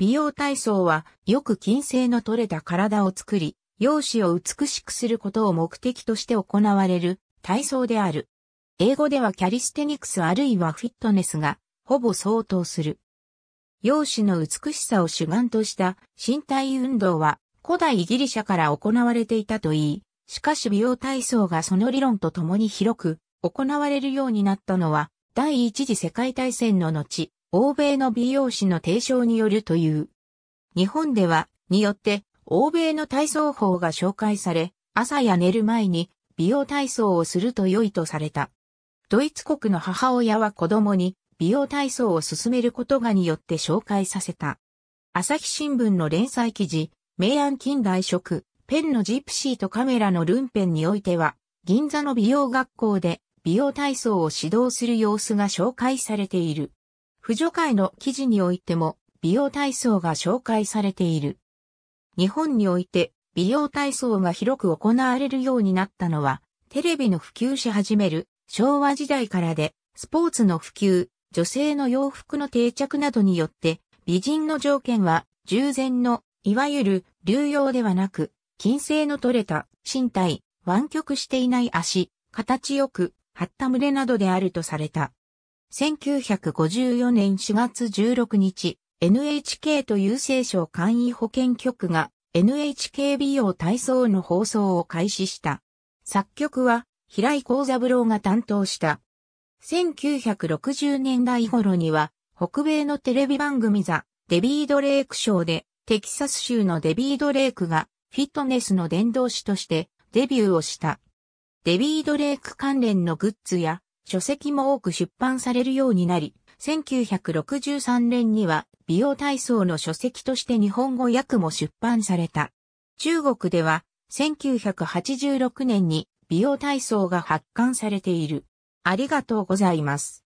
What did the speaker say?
美容体操は、よく金星の取れた体を作り、容姿を美しくすることを目的として行われる体操である。英語ではキャリステニクスあるいはフィットネスが、ほぼ相当する。容姿の美しさを主眼とした身体運動は、古代ギリシャから行われていたといい、しかし美容体操がその理論と共に広く行われるようになったのは、第一次世界大戦の後、欧米の美容師の提唱によるという。日本では、によって、欧米の体操法が紹介され、朝や寝る前に美容体操をすると良いとされた。ドイツ国の母親は子供に美容体操を進めることがによって紹介させた。朝日新聞の連載記事、明暗近代色、ペンのジプシーとカメラのルンペンにおいては、銀座の美容学校で美容体操を指導する様子が紹介されている。婦女会の記事においても美容体操が紹介されている。日本において美容体操が広く行われるようになったのは、テレビの普及し始める昭和時代からで、スポーツの普及、女性の洋服の定着などによって、美人の条件は従前の、いわゆる流用ではなく、金星の取れた身体、湾曲していない足、形よく、張った胸などであるとされた。1954年4月16日、NHK と郵政省簡易保健局が NHK 美容体操の放送を開始した。作曲は平井幸三郎が担当した。1960年代頃には北米のテレビ番組ザ・デビード・レイク賞でテキサス州のデビード・レイクがフィットネスの伝道師としてデビューをした。デビード・レイク関連のグッズや書籍も多く出版されるようになり、1963年には美容体操の書籍として日本語訳も出版された。中国では1986年に美容体操が発刊されている。ありがとうございます。